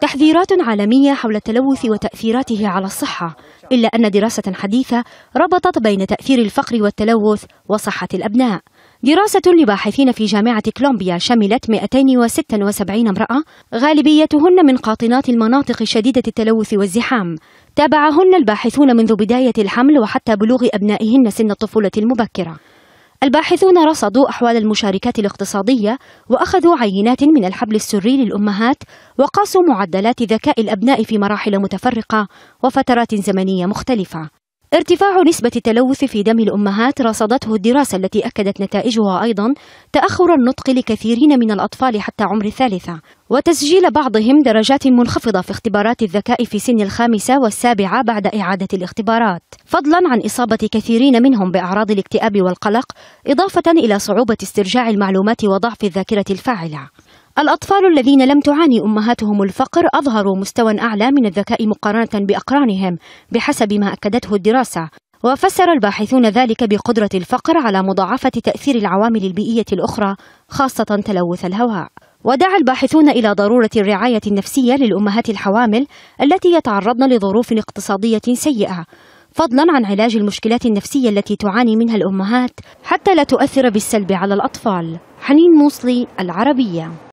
تحذيرات عالمية حول التلوث وتأثيراته على الصحة إلا أن دراسة حديثة ربطت بين تأثير الفقر والتلوث وصحة الأبناء دراسة لباحثين في جامعة كولومبيا شملت 276 امرأة غالبيتهن من قاطنات المناطق شديدة التلوث والزحام تابعهن الباحثون منذ بداية الحمل وحتى بلوغ أبنائهن سن الطفولة المبكرة الباحثون رصدوا أحوال المشاركات الاقتصادية وأخذوا عينات من الحبل السري للأمهات وقاسوا معدلات ذكاء الأبناء في مراحل متفرقة وفترات زمنية مختلفة ارتفاع نسبة التلوث في دم الأمهات رصدته الدراسة التي أكدت نتائجها أيضا تأخر النطق لكثيرين من الأطفال حتى عمر الثالثة وتسجيل بعضهم درجات منخفضة في اختبارات الذكاء في سن الخامسة والسابعة بعد إعادة الاختبارات فضلا عن إصابة كثيرين منهم بأعراض الاكتئاب والقلق إضافة إلى صعوبة استرجاع المعلومات وضعف الذاكرة الفاعلة الأطفال الذين لم تعاني أمهاتهم الفقر أظهروا مستوى أعلى من الذكاء مقارنة بأقرانهم بحسب ما أكدته الدراسة وفسر الباحثون ذلك بقدرة الفقر على مضاعفة تأثير العوامل البيئية الأخرى خاصة تلوث الهواء ودعا الباحثون إلى ضرورة الرعاية النفسية للأمهات الحوامل التي يتعرضن لظروف اقتصادية سيئة فضلا عن علاج المشكلات النفسية التي تعاني منها الأمهات حتى لا تؤثر بالسلب على الأطفال حنين موصلي العربية